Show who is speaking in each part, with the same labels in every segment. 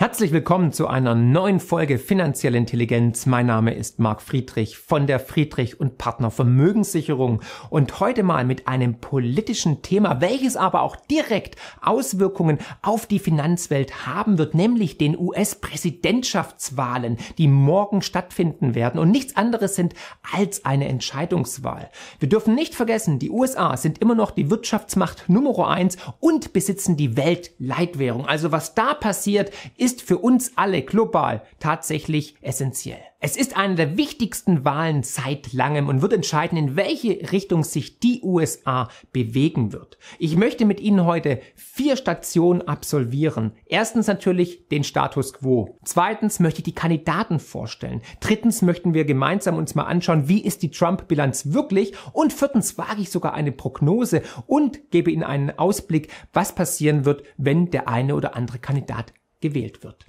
Speaker 1: Herzlich willkommen zu einer neuen Folge Finanzielle Intelligenz. Mein Name ist Marc Friedrich von der Friedrich und Partner Vermögenssicherung und heute mal mit einem politischen Thema, welches aber auch direkt Auswirkungen auf die Finanzwelt haben wird, nämlich den US-Präsidentschaftswahlen, die morgen stattfinden werden und nichts anderes sind als eine Entscheidungswahl. Wir dürfen nicht vergessen, die USA sind immer noch die Wirtschaftsmacht Nummer eins und besitzen die Weltleitwährung. Also was da passiert, ist ist für uns alle global tatsächlich essentiell. Es ist eine der wichtigsten Wahlen seit langem und wird entscheiden, in welche Richtung sich die USA bewegen wird. Ich möchte mit Ihnen heute vier Stationen absolvieren. Erstens natürlich den Status quo. Zweitens möchte ich die Kandidaten vorstellen. Drittens möchten wir gemeinsam uns mal anschauen, wie ist die Trump-Bilanz wirklich. Und viertens wage ich sogar eine Prognose und gebe Ihnen einen Ausblick, was passieren wird, wenn der eine oder andere Kandidat gewählt wird.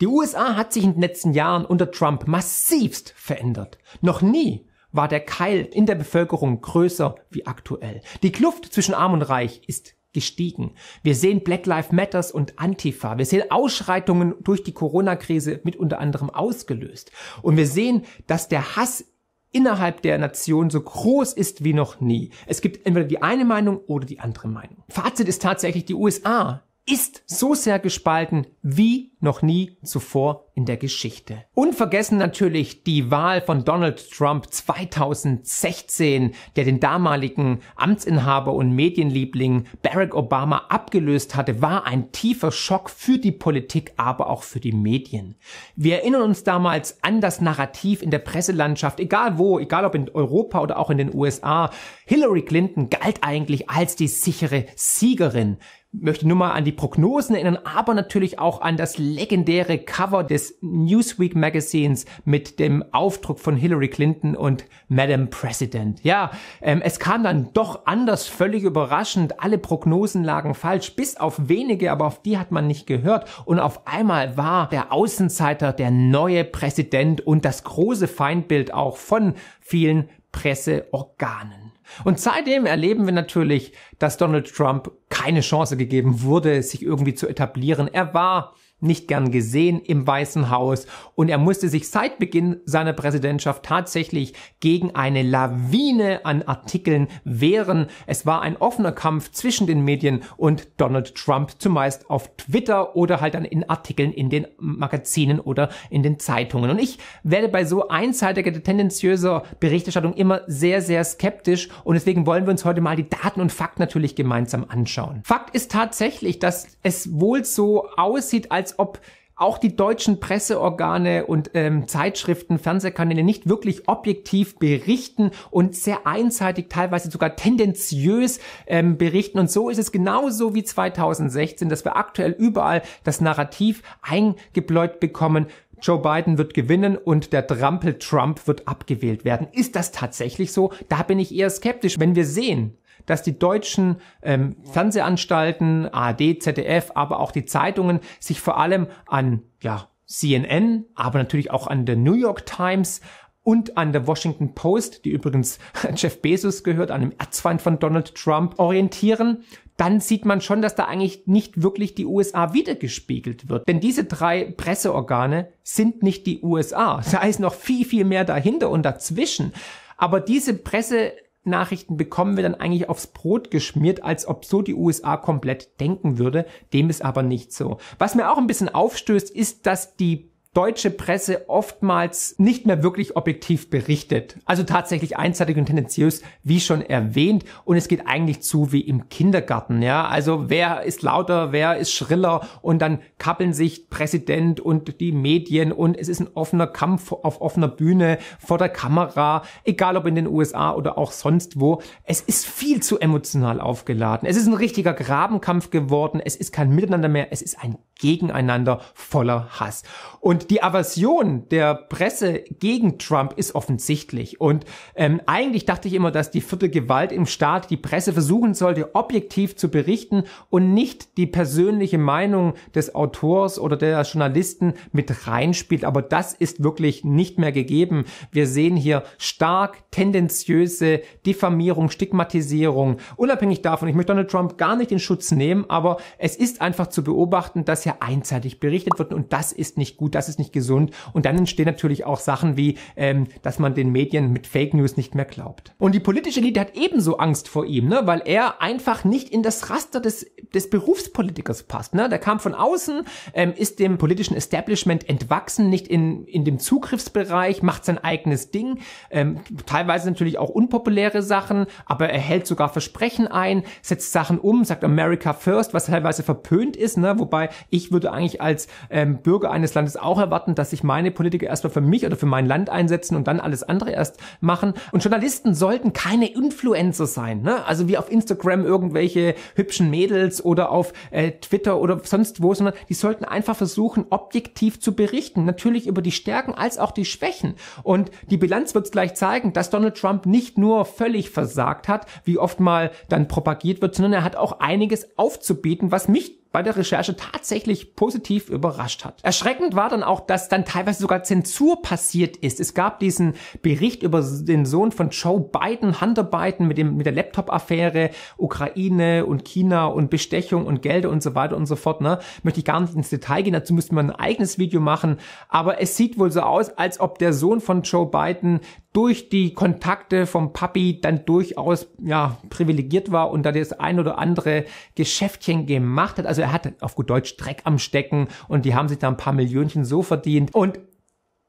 Speaker 1: Die USA hat sich in den letzten Jahren unter Trump massivst verändert. Noch nie war der Keil in der Bevölkerung größer wie aktuell. Die Kluft zwischen Arm und Reich ist gestiegen. Wir sehen Black Lives Matters und Antifa. Wir sehen Ausschreitungen durch die Corona-Krise mit unter anderem ausgelöst. Und wir sehen, dass der Hass innerhalb der Nation so groß ist wie noch nie. Es gibt entweder die eine Meinung oder die andere Meinung. Fazit ist tatsächlich, die USA ist so sehr gespalten wie noch nie zuvor in der Geschichte. Unvergessen natürlich die Wahl von Donald Trump 2016, der den damaligen Amtsinhaber und Medienliebling Barack Obama abgelöst hatte, war ein tiefer Schock für die Politik, aber auch für die Medien. Wir erinnern uns damals an das Narrativ in der Presselandschaft, egal wo, egal ob in Europa oder auch in den USA. Hillary Clinton galt eigentlich als die sichere Siegerin möchte nur mal an die Prognosen erinnern, aber natürlich auch an das legendäre Cover des Newsweek Magazines mit dem Aufdruck von Hillary Clinton und Madam President. Ja, ähm, es kam dann doch anders, völlig überraschend. Alle Prognosen lagen falsch, bis auf wenige, aber auf die hat man nicht gehört. Und auf einmal war der Außenseiter der neue Präsident und das große Feindbild auch von vielen Presseorganen. Und seitdem erleben wir natürlich, dass Donald Trump keine Chance gegeben wurde, sich irgendwie zu etablieren. Er war nicht gern gesehen im Weißen Haus und er musste sich seit Beginn seiner Präsidentschaft tatsächlich gegen eine Lawine an Artikeln wehren. Es war ein offener Kampf zwischen den Medien und Donald Trump, zumeist auf Twitter oder halt dann in Artikeln in den Magazinen oder in den Zeitungen. Und ich werde bei so einseitiger, tendenziöser Berichterstattung immer sehr, sehr skeptisch und deswegen wollen wir uns heute mal die Daten und Fakten natürlich gemeinsam anschauen. Fakt ist tatsächlich, dass es wohl so aussieht, als ob auch die deutschen Presseorgane und ähm, Zeitschriften, Fernsehkanäle nicht wirklich objektiv berichten und sehr einseitig, teilweise sogar tendenziös ähm, berichten. Und so ist es genauso wie 2016, dass wir aktuell überall das Narrativ eingebläut bekommen. Joe Biden wird gewinnen und der Trampel Trump wird abgewählt werden. Ist das tatsächlich so? Da bin ich eher skeptisch. Wenn wir sehen, dass die deutschen ähm, Fernsehanstalten, ARD, ZDF, aber auch die Zeitungen sich vor allem an ja, CNN, aber natürlich auch an der New York Times und an der Washington Post, die übrigens Jeff Bezos gehört, einem Erzfeind von Donald Trump, orientieren, dann sieht man schon, dass da eigentlich nicht wirklich die USA wiedergespiegelt wird. Denn diese drei Presseorgane sind nicht die USA. Da ist noch viel, viel mehr dahinter und dazwischen. Aber diese Presse Nachrichten bekommen wir dann eigentlich aufs Brot geschmiert, als ob so die USA komplett denken würde. Dem ist aber nicht so. Was mir auch ein bisschen aufstößt, ist, dass die deutsche Presse oftmals nicht mehr wirklich objektiv berichtet. Also tatsächlich einseitig und tendenziös, wie schon erwähnt. Und es geht eigentlich zu wie im Kindergarten, ja. Also wer ist lauter, wer ist schriller und dann kappeln sich Präsident und die Medien und es ist ein offener Kampf auf offener Bühne, vor der Kamera, egal ob in den USA oder auch sonst wo. Es ist viel zu emotional aufgeladen. Es ist ein richtiger Grabenkampf geworden. Es ist kein Miteinander mehr. Es ist ein Gegeneinander voller Hass. Und und die Aversion der Presse gegen Trump ist offensichtlich. Und ähm, eigentlich dachte ich immer, dass die vierte Gewalt im Staat die Presse versuchen sollte, objektiv zu berichten und nicht die persönliche Meinung des Autors oder der Journalisten mit reinspielt. Aber das ist wirklich nicht mehr gegeben. Wir sehen hier stark tendenziöse Diffamierung, Stigmatisierung. Unabhängig davon, ich möchte Donald Trump gar nicht in Schutz nehmen, aber es ist einfach zu beobachten, dass er einseitig berichtet wird und das ist nicht gut. Das ist ist nicht gesund. Und dann entstehen natürlich auch Sachen wie, ähm, dass man den Medien mit Fake News nicht mehr glaubt. Und die politische Elite hat ebenso Angst vor ihm, ne, weil er einfach nicht in das Raster des, des Berufspolitikers passt. Ne? Der kam von außen, ähm, ist dem politischen Establishment entwachsen, nicht in, in dem Zugriffsbereich, macht sein eigenes Ding, ähm, teilweise natürlich auch unpopuläre Sachen, aber er hält sogar Versprechen ein, setzt Sachen um, sagt America First, was teilweise verpönt ist, ne? wobei ich würde eigentlich als ähm, Bürger eines Landes auch erwarten, dass sich meine Politiker erstmal für mich oder für mein Land einsetzen und dann alles andere erst machen. Und Journalisten sollten keine Influencer sein, ne? Also wie auf Instagram irgendwelche hübschen Mädels oder auf äh, Twitter oder sonst wo, sondern die sollten einfach versuchen, objektiv zu berichten. Natürlich über die Stärken als auch die Schwächen. Und die Bilanz wird gleich zeigen, dass Donald Trump nicht nur völlig versagt hat, wie oft mal dann propagiert wird, sondern er hat auch einiges aufzubieten, was mich bei der Recherche tatsächlich positiv überrascht hat. Erschreckend war dann auch, dass dann teilweise sogar Zensur passiert ist. Es gab diesen Bericht über den Sohn von Joe Biden, Hunter Biden, mit, dem, mit der Laptop-Affäre, Ukraine und China und Bestechung und Gelder und so weiter und so fort. Ne? Möchte ich gar nicht ins Detail gehen, dazu müsste man ein eigenes Video machen. Aber es sieht wohl so aus, als ob der Sohn von Joe Biden durch die Kontakte vom Papi dann durchaus ja, privilegiert war und da das ein oder andere Geschäftchen gemacht hat. Also er hatte auf gut Deutsch Dreck am Stecken und die haben sich da ein paar Millionchen so verdient. Und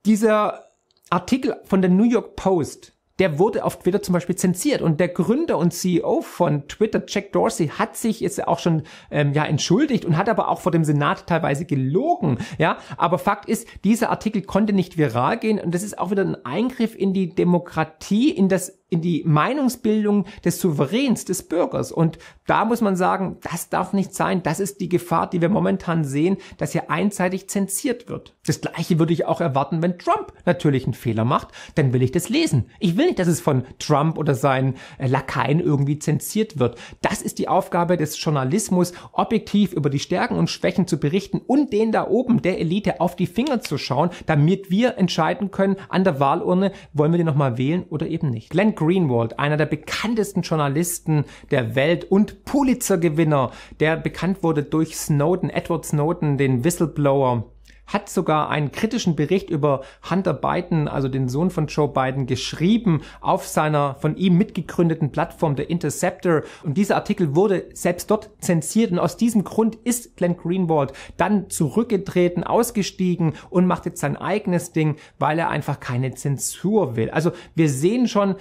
Speaker 1: dieser Artikel von der New York Post der wurde auf Twitter zum Beispiel zensiert. Und der Gründer und CEO von Twitter, Jack Dorsey, hat sich jetzt auch schon ähm, ja entschuldigt und hat aber auch vor dem Senat teilweise gelogen. Ja, aber Fakt ist, dieser Artikel konnte nicht viral gehen und das ist auch wieder ein Eingriff in die Demokratie, in das in die Meinungsbildung des Souveräns, des Bürgers. Und da muss man sagen, das darf nicht sein. Das ist die Gefahr, die wir momentan sehen, dass hier einseitig zensiert wird. Das Gleiche würde ich auch erwarten, wenn Trump natürlich einen Fehler macht. Dann will ich das lesen. Ich will nicht, dass es von Trump oder seinen äh, Lakaien irgendwie zensiert wird. Das ist die Aufgabe des Journalismus, objektiv über die Stärken und Schwächen zu berichten und den da oben, der Elite, auf die Finger zu schauen, damit wir entscheiden können an der Wahlurne, wollen wir den nochmal wählen oder eben nicht. Glenn Greenwald, einer der bekanntesten Journalisten der Welt und Pulitzer-Gewinner, der bekannt wurde durch Snowden, Edward Snowden, den Whistleblower, hat sogar einen kritischen Bericht über Hunter Biden, also den Sohn von Joe Biden, geschrieben auf seiner von ihm mitgegründeten Plattform The Interceptor. Und dieser Artikel wurde selbst dort zensiert. Und aus diesem Grund ist Glenn Greenwald dann zurückgetreten, ausgestiegen und macht jetzt sein eigenes Ding, weil er einfach keine Zensur will. Also wir sehen schon,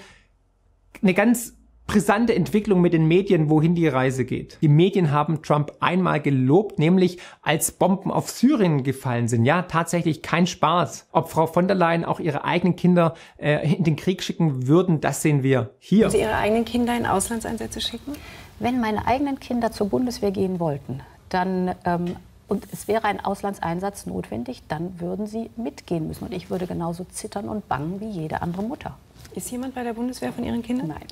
Speaker 1: eine ganz brisante Entwicklung mit den Medien, wohin die Reise geht. Die Medien haben Trump einmal gelobt, nämlich als Bomben auf Syrien gefallen sind. Ja, tatsächlich kein Spaß. Ob Frau von der Leyen auch ihre eigenen Kinder äh, in den Krieg schicken würden, das sehen wir hier. Würden Sie Ihre eigenen Kinder in Auslandseinsätze schicken? Wenn meine eigenen Kinder zur Bundeswehr gehen wollten, dann ähm, und es wäre ein Auslandseinsatz notwendig, dann würden sie mitgehen müssen. Und ich würde genauso zittern und bangen wie jede andere Mutter. Ist jemand bei der Bundeswehr von Ihren Kindern? Nein.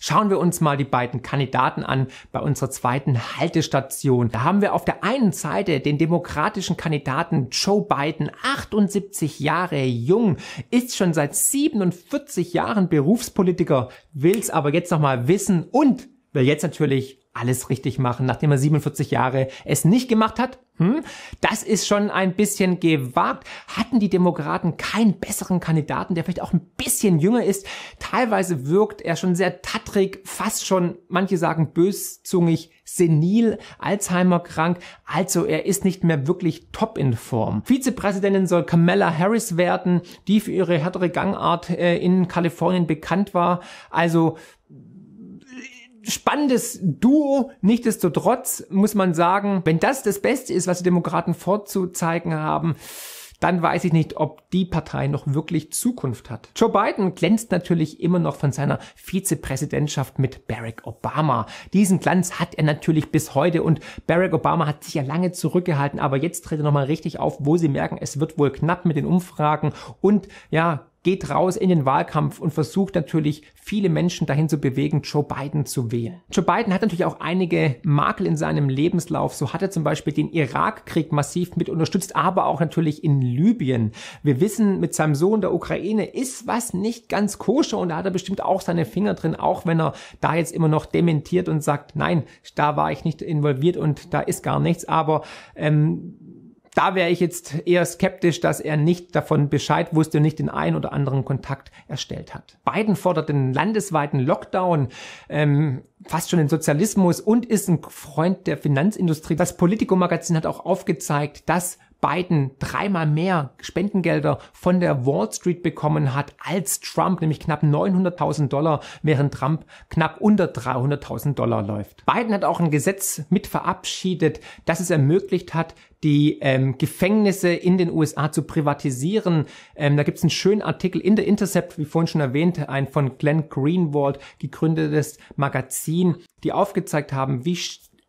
Speaker 1: Schauen wir uns mal die beiden Kandidaten an bei unserer zweiten Haltestation. Da haben wir auf der einen Seite den demokratischen Kandidaten Joe Biden, 78 Jahre jung, ist schon seit 47 Jahren Berufspolitiker, will's aber jetzt nochmal wissen und will jetzt natürlich alles richtig machen, nachdem er 47 Jahre es nicht gemacht hat? Hm? Das ist schon ein bisschen gewagt. Hatten die Demokraten keinen besseren Kandidaten, der vielleicht auch ein bisschen jünger ist? Teilweise wirkt er schon sehr tattrig, fast schon, manche sagen böszungig, senil, Alzheimer krank. Also er ist nicht mehr wirklich top in Form. Vizepräsidentin soll Kamala Harris werden, die für ihre härtere Gangart äh, in Kalifornien bekannt war. Also spannendes Duo. Nichtsdestotrotz muss man sagen, wenn das das Beste ist, was die Demokraten vorzuzeigen haben, dann weiß ich nicht, ob die Partei noch wirklich Zukunft hat. Joe Biden glänzt natürlich immer noch von seiner Vizepräsidentschaft mit Barack Obama. Diesen Glanz hat er natürlich bis heute und Barack Obama hat sich ja lange zurückgehalten, aber jetzt tritt er nochmal richtig auf, wo sie merken, es wird wohl knapp mit den Umfragen und ja, geht raus in den Wahlkampf und versucht natürlich viele Menschen dahin zu bewegen, Joe Biden zu wählen. Joe Biden hat natürlich auch einige Makel in seinem Lebenslauf. So hat er zum Beispiel den Irakkrieg massiv mit unterstützt, aber auch natürlich in Libyen. Wir wissen, mit seinem Sohn der Ukraine ist was nicht ganz koscher und da hat er bestimmt auch seine Finger drin, auch wenn er da jetzt immer noch dementiert und sagt, nein, da war ich nicht involviert und da ist gar nichts. Aber ähm, da wäre ich jetzt eher skeptisch, dass er nicht davon Bescheid wusste und nicht den einen oder anderen Kontakt erstellt hat. Biden fordert den landesweiten Lockdown, ähm, fast schon den Sozialismus und ist ein Freund der Finanzindustrie. Das Politico-Magazin hat auch aufgezeigt, dass Biden dreimal mehr Spendengelder von der Wall Street bekommen hat als Trump, nämlich knapp 900.000 Dollar, während Trump knapp unter 300.000 Dollar läuft. Biden hat auch ein Gesetz mit verabschiedet, das es ermöglicht hat, die ähm, Gefängnisse in den USA zu privatisieren. Ähm, da gibt es einen schönen Artikel in der Intercept, wie vorhin schon erwähnt, ein von Glenn Greenwald gegründetes Magazin, die aufgezeigt haben, wie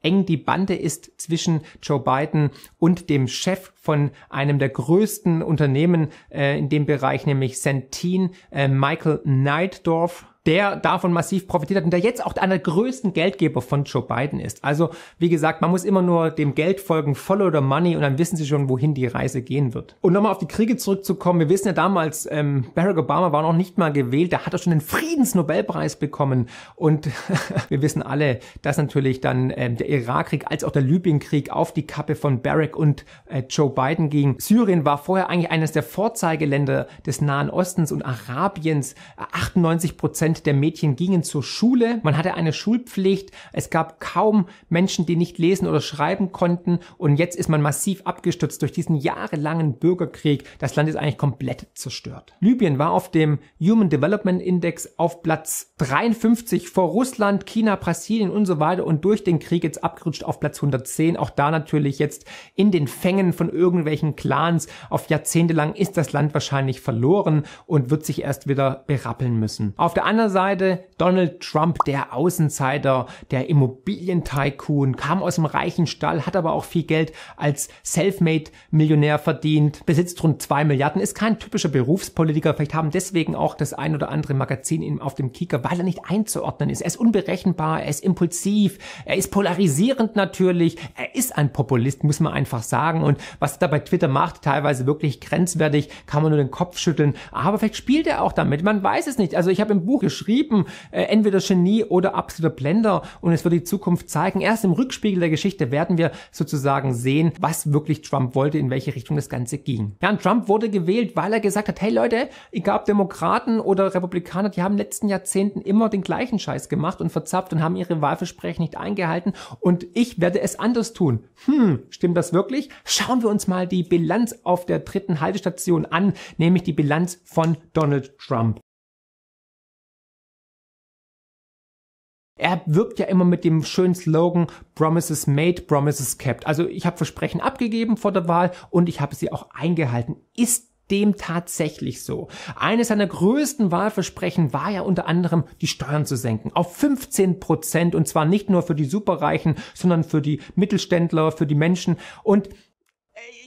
Speaker 1: eng die Bande ist zwischen Joe Biden und dem Chef von einem der größten Unternehmen äh, in dem Bereich, nämlich Centene, äh, Michael Neidorf der davon massiv profitiert hat und der jetzt auch einer der größten Geldgeber von Joe Biden ist. Also, wie gesagt, man muss immer nur dem Geld folgen, follow the money und dann wissen sie schon, wohin die Reise gehen wird. Und nochmal auf die Kriege zurückzukommen, wir wissen ja damals, ähm, Barack Obama war noch nicht mal gewählt, da hat er schon den Friedensnobelpreis bekommen und wir wissen alle, dass natürlich dann ähm, der Irakkrieg als auch der Libyenkrieg auf die Kappe von Barack und äh, Joe Biden ging. Syrien war vorher eigentlich eines der Vorzeigeländer des Nahen Ostens und Arabiens, 98 Prozent der Mädchen gingen zur Schule. Man hatte eine Schulpflicht. Es gab kaum Menschen, die nicht lesen oder schreiben konnten. Und jetzt ist man massiv abgestürzt durch diesen jahrelangen Bürgerkrieg. Das Land ist eigentlich komplett zerstört. Libyen war auf dem Human Development Index auf Platz 53 vor Russland, China, Brasilien und so weiter und durch den Krieg jetzt abgerutscht auf Platz 110. Auch da natürlich jetzt in den Fängen von irgendwelchen Clans. Auf Jahrzehnte lang ist das Land wahrscheinlich verloren und wird sich erst wieder berappeln müssen. Auf der anderen einer Seite Donald Trump, der Außenseiter, der Immobilientycoon, kam aus dem reichen Stall, hat aber auch viel Geld als Selfmade-Millionär verdient, besitzt rund zwei Milliarden, ist kein typischer Berufspolitiker. Vielleicht haben deswegen auch das ein oder andere Magazin ihm auf dem Kicker, weil er nicht einzuordnen ist. Er ist unberechenbar, er ist impulsiv, er ist polarisierend natürlich, er ist ein Populist, muss man einfach sagen. Und was er da bei Twitter macht, teilweise wirklich grenzwertig, kann man nur den Kopf schütteln. Aber vielleicht spielt er auch damit, man weiß es nicht. Also ich habe im Buch geschrieben. Äh, entweder Genie oder absoluter Blender. Und es wird die Zukunft zeigen. Erst im Rückspiegel der Geschichte werden wir sozusagen sehen, was wirklich Trump wollte, in welche Richtung das Ganze ging. Ja, und Trump wurde gewählt, weil er gesagt hat, hey Leute, egal Demokraten oder Republikaner, die haben in den letzten Jahrzehnten immer den gleichen Scheiß gemacht und verzapft und haben ihre Wahlversprechen nicht eingehalten. Und ich werde es anders tun. Hm, stimmt das wirklich? Schauen wir uns mal die Bilanz auf der dritten Haltestation an, nämlich die Bilanz von Donald Trump. er wirbt ja immer mit dem schönen Slogan Promises made, promises kept. Also ich habe Versprechen abgegeben vor der Wahl und ich habe sie auch eingehalten. Ist dem tatsächlich so. Eines seiner größten Wahlversprechen war ja unter anderem, die Steuern zu senken auf 15 Prozent und zwar nicht nur für die Superreichen, sondern für die Mittelständler, für die Menschen und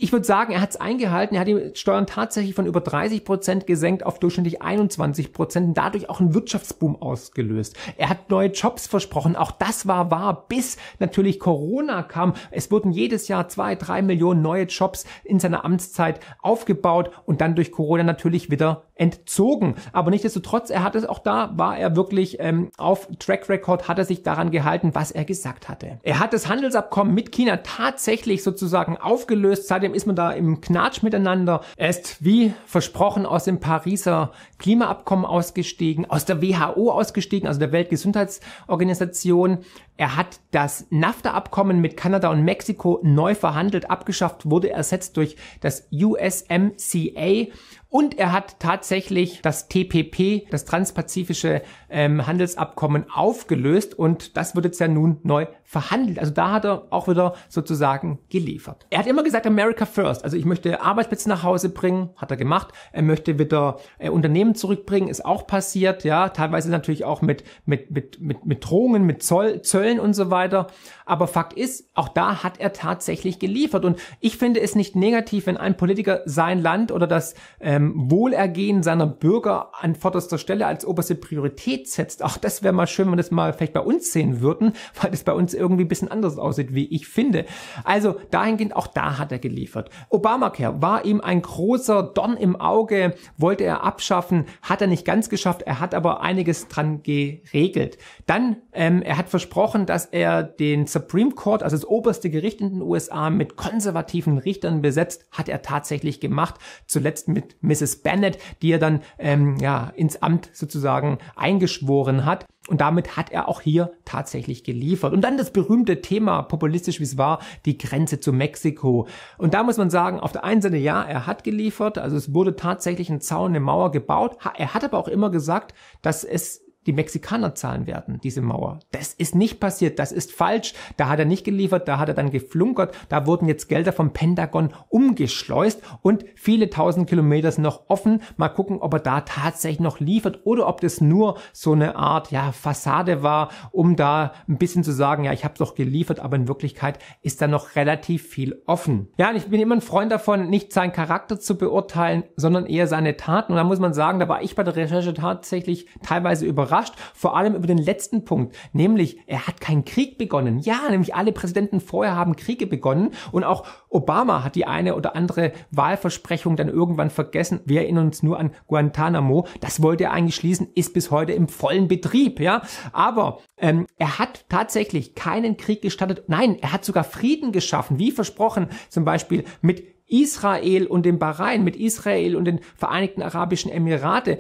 Speaker 1: ich würde sagen, er hat es eingehalten. Er hat die Steuern tatsächlich von über 30 Prozent gesenkt auf durchschnittlich 21 Prozent und dadurch auch einen Wirtschaftsboom ausgelöst. Er hat neue Jobs versprochen. Auch das war wahr, bis natürlich Corona kam. Es wurden jedes Jahr zwei, drei Millionen neue Jobs in seiner Amtszeit aufgebaut und dann durch Corona natürlich wieder entzogen. Aber nichtsdestotrotz, er hat es auch da, war er wirklich ähm, auf Track Record, hat er sich daran gehalten, was er gesagt hatte. Er hat das Handelsabkommen mit China tatsächlich sozusagen aufgelöst. Seitdem ist man da im Knatsch miteinander. Er ist wie versprochen aus dem Pariser Klimaabkommen ausgestiegen, aus der WHO ausgestiegen, also der Weltgesundheitsorganisation. Er hat das NAFTA-Abkommen mit Kanada und Mexiko neu verhandelt, abgeschafft, wurde ersetzt durch das USMCA und er hat tatsächlich das TPP, das Transpazifische ähm, Handelsabkommen, aufgelöst und das wird jetzt ja nun neu verhandelt. Also da hat er auch wieder sozusagen geliefert. Er hat immer gesagt, America first. Also ich möchte Arbeitsplätze nach Hause bringen, hat er gemacht. Er möchte wieder äh, Unternehmen zurückbringen, ist auch passiert. Ja, teilweise natürlich auch mit, mit, mit, mit, mit Drohungen, mit Zoll, Zöllen und so weiter. Aber Fakt ist, auch da hat er tatsächlich geliefert. Und ich finde es nicht negativ, wenn ein Politiker sein Land oder das ähm, Wohlergehen seiner Bürger an vorderster Stelle als oberste Priorität setzt. Auch das wäre mal schön, wenn wir das mal vielleicht bei uns sehen würden, weil das bei uns irgendwie ein bisschen anders aussieht, wie ich finde. Also dahingehend, auch da hat er geliefert. Obamacare war ihm ein großer Dorn im Auge, wollte er abschaffen, hat er nicht ganz geschafft, er hat aber einiges dran geregelt. Dann, ähm, er hat versprochen, dass er den Supreme Court, also das oberste Gericht in den USA, mit konservativen Richtern besetzt, hat er tatsächlich gemacht. Zuletzt mit Mrs. Bennett, die er dann ähm, ja, ins Amt sozusagen eingeschworen hat. Und damit hat er auch hier tatsächlich geliefert. Und dann das berühmte Thema, populistisch wie es war, die Grenze zu Mexiko. Und da muss man sagen, auf der einen Seite, ja, er hat geliefert. Also es wurde tatsächlich ein Zaun, eine Mauer gebaut. Er hat aber auch immer gesagt, dass es die Mexikaner zahlen werden, diese Mauer. Das ist nicht passiert, das ist falsch. Da hat er nicht geliefert, da hat er dann geflunkert, da wurden jetzt Gelder vom Pentagon umgeschleust und viele tausend Kilometer sind noch offen. Mal gucken, ob er da tatsächlich noch liefert oder ob das nur so eine Art ja, Fassade war, um da ein bisschen zu sagen, ja, ich habe es doch geliefert, aber in Wirklichkeit ist da noch relativ viel offen. Ja, und ich bin immer ein Freund davon, nicht seinen Charakter zu beurteilen, sondern eher seine Taten. Und da muss man sagen, da war ich bei der Recherche tatsächlich teilweise überrascht überrascht, vor allem über den letzten Punkt, nämlich er hat keinen Krieg begonnen. Ja, nämlich alle Präsidenten vorher haben Kriege begonnen und auch Obama hat die eine oder andere Wahlversprechung dann irgendwann vergessen. Wir erinnern uns nur an Guantanamo. Das wollte er eigentlich schließen, ist bis heute im vollen Betrieb, ja. Aber ähm, er hat tatsächlich keinen Krieg gestartet. Nein, er hat sogar Frieden geschaffen, wie versprochen, zum Beispiel mit Israel und dem Bahrain, mit Israel und den Vereinigten Arabischen Emirate,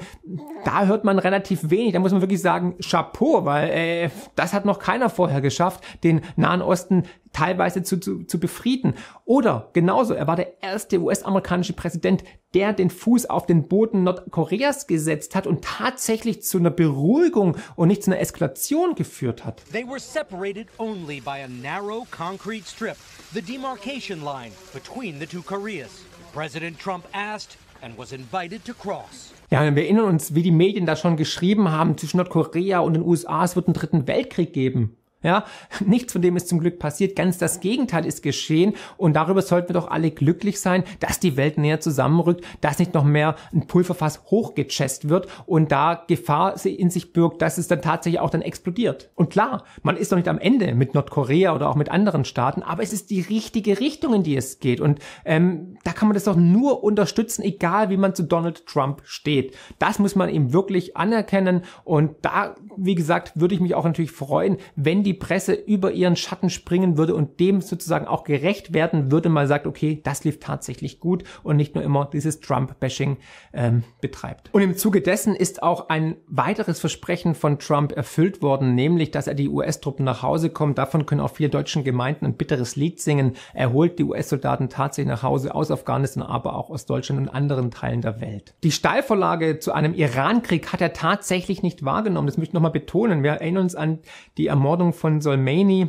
Speaker 1: da hört man relativ wenig. Da muss man wirklich sagen, Chapeau, weil äh, das hat noch keiner vorher geschafft, den Nahen Osten teilweise zu, zu, zu befrieden. Oder genauso, er war der erste US-amerikanische Präsident, der den Fuß auf den Boden Nordkoreas gesetzt hat und tatsächlich zu einer Beruhigung und nicht zu einer Eskalation geführt hat. They were separated only by a narrow concrete strip, the demarcation line between the two Koreas. President Trump asked and was invited to cross. Ja, wir erinnern uns, wie die Medien da schon geschrieben haben, zwischen Nordkorea und den USA, es wird einen dritten Weltkrieg geben. Ja, nichts von dem ist zum Glück passiert. Ganz das Gegenteil ist geschehen. Und darüber sollten wir doch alle glücklich sein, dass die Welt näher zusammenrückt, dass nicht noch mehr ein Pulverfass hochgechest wird und da Gefahr in sich birgt, dass es dann tatsächlich auch dann explodiert. Und klar, man ist noch nicht am Ende mit Nordkorea oder auch mit anderen Staaten, aber es ist die richtige Richtung, in die es geht. Und ähm, da kann man das doch nur unterstützen, egal wie man zu Donald Trump steht. Das muss man ihm wirklich anerkennen. Und da, wie gesagt, würde ich mich auch natürlich freuen, wenn die die Presse über ihren Schatten springen würde und dem sozusagen auch gerecht werden würde, mal sagt, okay, das lief tatsächlich gut und nicht nur immer dieses Trump-Bashing ähm, betreibt. Und im Zuge dessen ist auch ein weiteres Versprechen von Trump erfüllt worden, nämlich, dass er die US-Truppen nach Hause kommt. Davon können auch viele deutschen Gemeinden ein bitteres Lied singen. Er holt die US-Soldaten tatsächlich nach Hause aus Afghanistan, aber auch aus Deutschland und anderen Teilen der Welt. Die Steilvorlage zu einem Iran-Krieg hat er tatsächlich nicht wahrgenommen. Das möchte ich nochmal betonen. Wir erinnern uns an die Ermordung von Solmeini.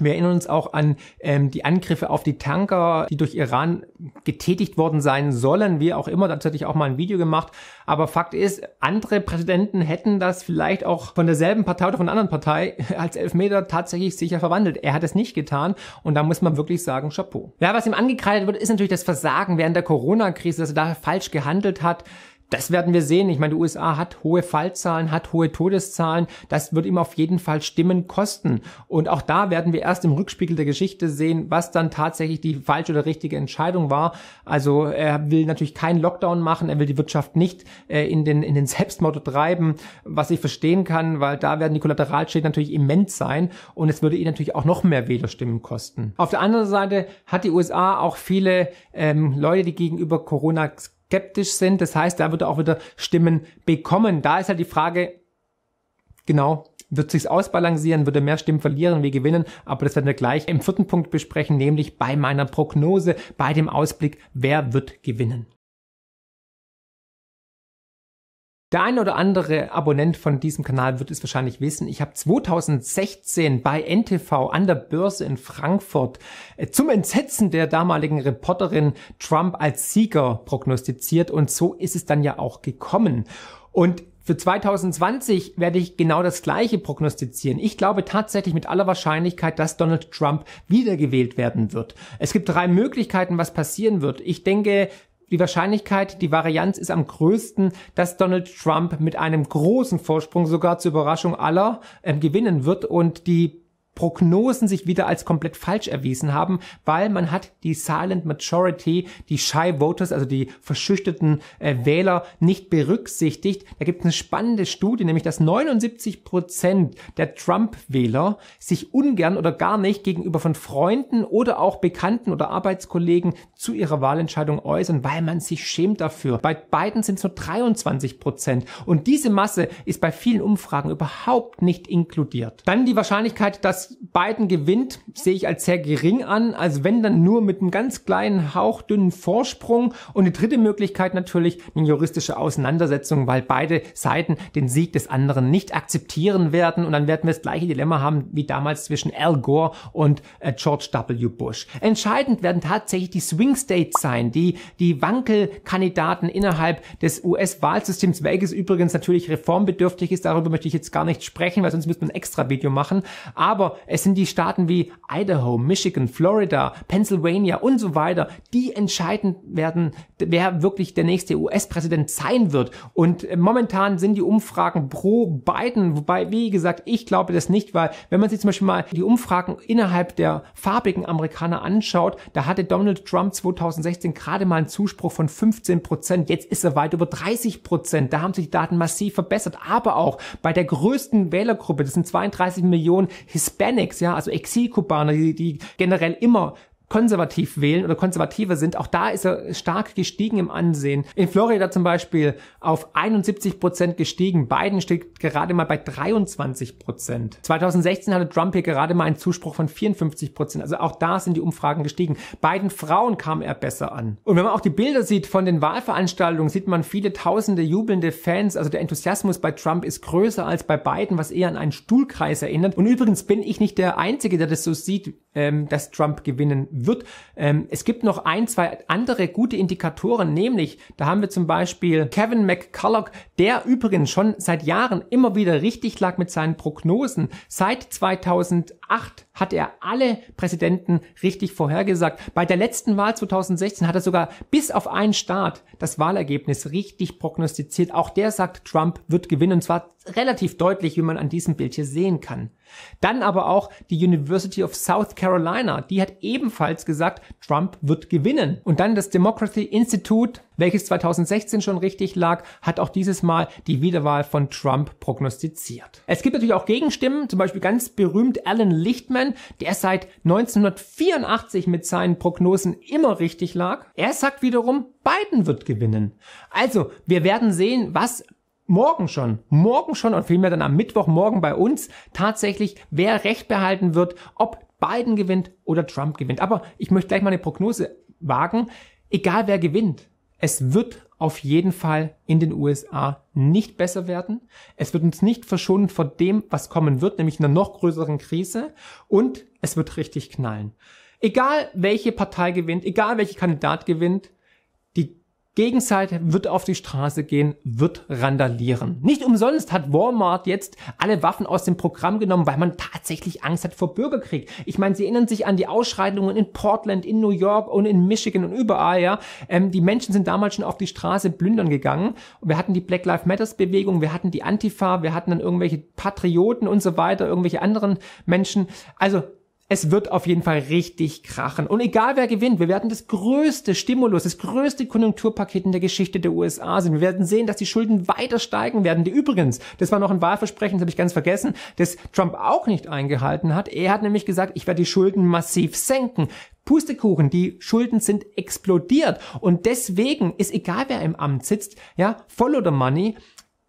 Speaker 1: Wir erinnern uns auch an ähm, die Angriffe auf die Tanker, die durch Iran getätigt worden sein sollen, wie auch immer. Dazu hatte ich auch mal ein Video gemacht. Aber Fakt ist, andere Präsidenten hätten das vielleicht auch von derselben Partei oder von einer anderen Partei als Elfmeter tatsächlich sicher verwandelt. Er hat es nicht getan und da muss man wirklich sagen, Chapeau. Ja, was ihm angekreidet wird, ist natürlich das Versagen während der Corona-Krise, dass er da falsch gehandelt hat. Das werden wir sehen. Ich meine, die USA hat hohe Fallzahlen, hat hohe Todeszahlen. Das wird ihm auf jeden Fall Stimmen kosten. Und auch da werden wir erst im Rückspiegel der Geschichte sehen, was dann tatsächlich die falsche oder richtige Entscheidung war. Also er will natürlich keinen Lockdown machen, er will die Wirtschaft nicht äh, in, den, in den Selbstmord treiben, was ich verstehen kann, weil da werden die Kollateralschäden natürlich immens sein und es würde ihn natürlich auch noch mehr Wählerstimmen kosten. Auf der anderen Seite hat die USA auch viele ähm, Leute, die gegenüber Corona skeptisch sind. Das heißt, er würde auch wieder Stimmen bekommen. Da ist halt die Frage, genau, wird sich's ausbalancieren, würde mehr Stimmen verlieren wie gewinnen, aber das werden wir gleich im vierten Punkt besprechen, nämlich bei meiner Prognose, bei dem Ausblick, wer wird gewinnen. Der ein oder andere Abonnent von diesem Kanal wird es wahrscheinlich wissen. Ich habe 2016 bei NTV an der Börse in Frankfurt äh, zum Entsetzen der damaligen Reporterin Trump als Sieger prognostiziert und so ist es dann ja auch gekommen. Und für 2020 werde ich genau das Gleiche prognostizieren. Ich glaube tatsächlich mit aller Wahrscheinlichkeit, dass Donald Trump wiedergewählt werden wird. Es gibt drei Möglichkeiten, was passieren wird. Ich denke, die Wahrscheinlichkeit, die Varianz ist am größten, dass Donald Trump mit einem großen Vorsprung sogar zur Überraschung aller äh, gewinnen wird und die Prognosen sich wieder als komplett falsch erwiesen haben, weil man hat die Silent Majority, die Shy Voters, also die verschüchterten äh, Wähler, nicht berücksichtigt. Da gibt es eine spannende Studie, nämlich dass 79 Prozent der Trump-Wähler sich ungern oder gar nicht gegenüber von Freunden oder auch Bekannten oder Arbeitskollegen zu ihrer Wahlentscheidung äußern, weil man sich schämt dafür. Bei beiden sind es nur 23 Prozent. Und diese Masse ist bei vielen Umfragen überhaupt nicht inkludiert. Dann die Wahrscheinlichkeit, dass dass Biden gewinnt, sehe ich als sehr gering an. Also wenn dann nur mit einem ganz kleinen, hauchdünnen Vorsprung. Und die dritte Möglichkeit natürlich eine juristische Auseinandersetzung, weil beide Seiten den Sieg des anderen nicht akzeptieren werden. Und dann werden wir das gleiche Dilemma haben wie damals zwischen Al Gore und äh, George W. Bush. Entscheidend werden tatsächlich die Swing States sein, die, die Wankelkandidaten innerhalb des US-Wahlsystems, welches übrigens natürlich reformbedürftig ist. Darüber möchte ich jetzt gar nicht sprechen, weil sonst müsste man ein extra Video machen. Aber es sind die Staaten wie Idaho, Michigan, Florida, Pennsylvania und so weiter, die entscheiden werden, wer wirklich der nächste US-Präsident sein wird. Und äh, momentan sind die Umfragen pro Biden, wobei, wie gesagt, ich glaube das nicht, weil wenn man sich zum Beispiel mal die Umfragen innerhalb der farbigen Amerikaner anschaut, da hatte Donald Trump 2016 gerade mal einen Zuspruch von 15 Prozent. Jetzt ist er weit über 30 Prozent. Da haben sich die Daten massiv verbessert. Aber auch bei der größten Wählergruppe, das sind 32 Millionen Hispanier, Hispanics, ja, also Exilkubaner, die, die generell immer konservativ wählen oder konservativer sind. Auch da ist er stark gestiegen im Ansehen. In Florida zum Beispiel auf 71 Prozent gestiegen. Biden steht gerade mal bei 23 Prozent. 2016 hatte Trump hier gerade mal einen Zuspruch von 54 Prozent. Also auch da sind die Umfragen gestiegen. Beiden Frauen kam er besser an. Und wenn man auch die Bilder sieht von den Wahlveranstaltungen, sieht man viele tausende jubelnde Fans. Also der Enthusiasmus bei Trump ist größer als bei Biden, was eher an einen Stuhlkreis erinnert. Und übrigens bin ich nicht der Einzige, der das so sieht, ähm, dass Trump gewinnen wird. Ähm, es gibt noch ein, zwei andere gute Indikatoren, nämlich da haben wir zum Beispiel Kevin McCulloch, der übrigens schon seit Jahren immer wieder richtig lag mit seinen Prognosen. Seit 2000 2008 hat er alle Präsidenten richtig vorhergesagt. Bei der letzten Wahl 2016 hat er sogar bis auf einen Staat das Wahlergebnis richtig prognostiziert. Auch der sagt, Trump wird gewinnen, und zwar relativ deutlich, wie man an diesem Bild hier sehen kann. Dann aber auch die University of South Carolina, die hat ebenfalls gesagt, Trump wird gewinnen. Und dann das Democracy Institute welches 2016 schon richtig lag, hat auch dieses Mal die Wiederwahl von Trump prognostiziert. Es gibt natürlich auch Gegenstimmen, zum Beispiel ganz berühmt Alan Lichtman, der seit 1984 mit seinen Prognosen immer richtig lag. Er sagt wiederum, Biden wird gewinnen. Also, wir werden sehen, was morgen schon, morgen schon und vielmehr dann am Mittwochmorgen bei uns tatsächlich, wer Recht behalten wird, ob Biden gewinnt oder Trump gewinnt. Aber ich möchte gleich mal eine Prognose wagen. Egal wer gewinnt, es wird auf jeden Fall in den USA nicht besser werden. Es wird uns nicht verschonen vor dem, was kommen wird, nämlich einer noch größeren Krise. Und es wird richtig knallen. Egal welche Partei gewinnt, egal welche Kandidat gewinnt, Gegenseite wird auf die Straße gehen, wird randalieren. Nicht umsonst hat Walmart jetzt alle Waffen aus dem Programm genommen, weil man tatsächlich Angst hat vor Bürgerkrieg. Ich meine, Sie erinnern sich an die Ausschreitungen in Portland, in New York und in Michigan und überall, ja. Ähm, die Menschen sind damals schon auf die Straße plündern gegangen. Wir hatten die Black Lives Matters Bewegung, wir hatten die Antifa, wir hatten dann irgendwelche Patrioten und so weiter, irgendwelche anderen Menschen. Also es wird auf jeden Fall richtig krachen. Und egal wer gewinnt, wir werden das größte Stimulus, das größte Konjunkturpaket in der Geschichte der USA sind. Wir werden sehen, dass die Schulden weiter steigen werden. Die übrigens, das war noch ein Wahlversprechen, das habe ich ganz vergessen, das Trump auch nicht eingehalten hat. Er hat nämlich gesagt, ich werde die Schulden massiv senken. Pustekuchen, die Schulden sind explodiert. Und deswegen ist egal, wer im Amt sitzt, ja, follow the money,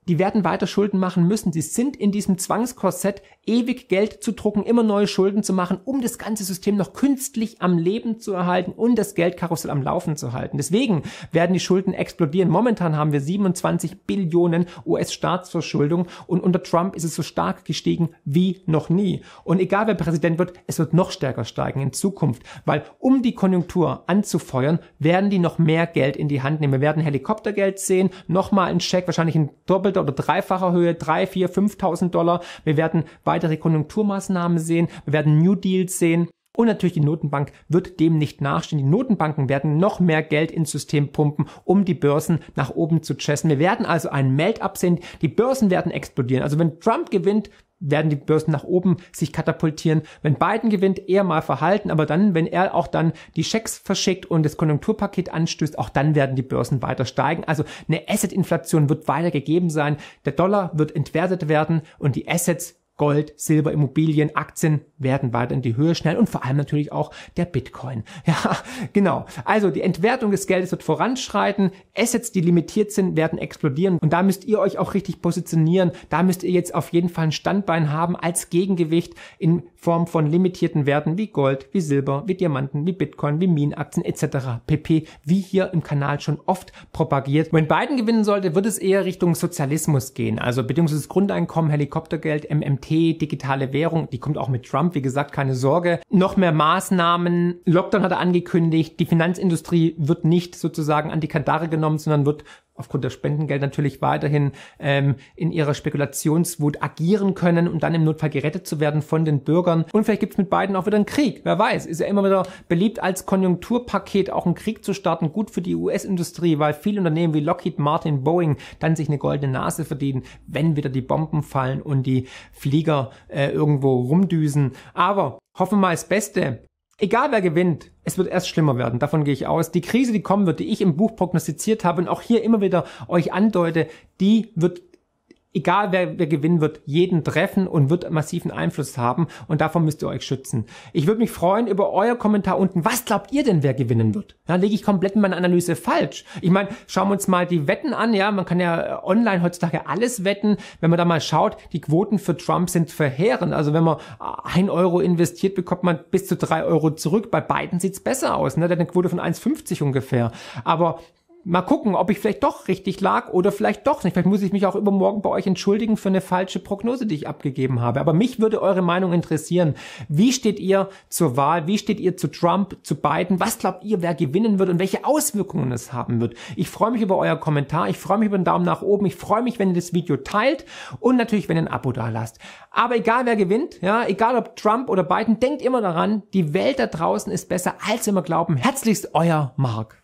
Speaker 1: die werden weiter Schulden machen müssen. Die sind in diesem Zwangskorsett, ewig Geld zu drucken, immer neue Schulden zu machen, um das ganze System noch künstlich am Leben zu erhalten und das Geldkarussell am Laufen zu halten. Deswegen werden die Schulden explodieren. Momentan haben wir 27 Billionen US-Staatsverschuldung und unter Trump ist es so stark gestiegen wie noch nie. Und egal wer Präsident wird, es wird noch stärker steigen in Zukunft, weil um die Konjunktur anzufeuern, werden die noch mehr Geld in die Hand nehmen. Wir werden Helikoptergeld sehen, nochmal ein Scheck, wahrscheinlich ein doppelter doppelter oder dreifacher Höhe, drei, vier, 5.000 Dollar. Wir werden weitere Konjunkturmaßnahmen sehen. Wir werden New Deals sehen. Und natürlich die Notenbank wird dem nicht nachstehen. Die Notenbanken werden noch mehr Geld ins System pumpen, um die Börsen nach oben zu chessen. Wir werden also einen Melt-up sehen. Die Börsen werden explodieren. Also wenn Trump gewinnt, werden die Börsen nach oben sich katapultieren. Wenn Biden gewinnt, eher mal verhalten, aber dann, wenn er auch dann die Schecks verschickt und das Konjunkturpaket anstößt, auch dann werden die Börsen weiter steigen. Also eine Assetinflation wird weiter gegeben sein, der Dollar wird entwertet werden und die Assets Gold, Silber, Immobilien, Aktien werden weiter in die Höhe schnell und vor allem natürlich auch der Bitcoin. Ja, genau. Also die Entwertung des Geldes wird voranschreiten. Assets, die limitiert sind, werden explodieren und da müsst ihr euch auch richtig positionieren. Da müsst ihr jetzt auf jeden Fall ein Standbein haben als Gegengewicht in Form von limitierten Werten wie Gold, wie Silber, wie Diamanten, wie Bitcoin, wie Minenaktien etc. pp. Wie hier im Kanal schon oft propagiert. Wenn Biden gewinnen sollte, wird es eher Richtung Sozialismus gehen, also bedingungsloses Grundeinkommen, Helikoptergeld, MMT NFT, digitale Währung, die kommt auch mit Trump, wie gesagt, keine Sorge. Noch mehr Maßnahmen. Lockdown hat er angekündigt. Die Finanzindustrie wird nicht sozusagen an die Kandare genommen, sondern wird aufgrund der Spendengeld natürlich weiterhin ähm, in ihrer Spekulationswut agieren können um dann im Notfall gerettet zu werden von den Bürgern. Und vielleicht gibt es mit beiden auch wieder einen Krieg. Wer weiß, ist ja immer wieder beliebt als Konjunkturpaket auch einen Krieg zu starten. Gut für die US-Industrie, weil viele Unternehmen wie Lockheed Martin, Boeing dann sich eine goldene Nase verdienen, wenn wieder die Bomben fallen und die Flieger äh, irgendwo rumdüsen. Aber hoffen wir mal das Beste. Egal wer gewinnt, es wird erst schlimmer werden, davon gehe ich aus. Die Krise, die kommen wird, die ich im Buch prognostiziert habe und auch hier immer wieder euch andeute, die wird egal wer, wer gewinnen wird, jeden treffen und wird massiven Einfluss haben und davon müsst ihr euch schützen. Ich würde mich freuen über euer Kommentar unten. Was glaubt ihr denn, wer gewinnen wird? Da lege ich komplett meine Analyse falsch. Ich meine, schauen wir uns mal die Wetten an, ja, man kann ja äh, online heutzutage alles wetten. Wenn man da mal schaut, die Quoten für Trump sind verheerend. Also wenn man äh, ein Euro investiert, bekommt man bis zu drei Euro zurück. Bei beiden sieht's besser aus, ne? Der hat eine Quote von 1,50 ungefähr. Aber mal gucken, ob ich vielleicht doch richtig lag oder vielleicht doch nicht. Vielleicht muss ich mich auch übermorgen bei euch entschuldigen für eine falsche Prognose, die ich abgegeben habe. Aber mich würde eure Meinung interessieren. Wie steht ihr zur Wahl? Wie steht ihr zu Trump, zu Biden? Was glaubt ihr, wer gewinnen wird und welche Auswirkungen es haben wird? Ich freue mich über euer Kommentar. Ich freue mich über den Daumen nach oben. Ich freue mich, wenn ihr das Video teilt und natürlich, wenn ihr ein Abo da lasst. Aber egal, wer gewinnt, ja, egal ob Trump oder Biden, denkt immer daran, die Welt da draußen ist besser, als wir immer glauben. Herzlichst euer Mark.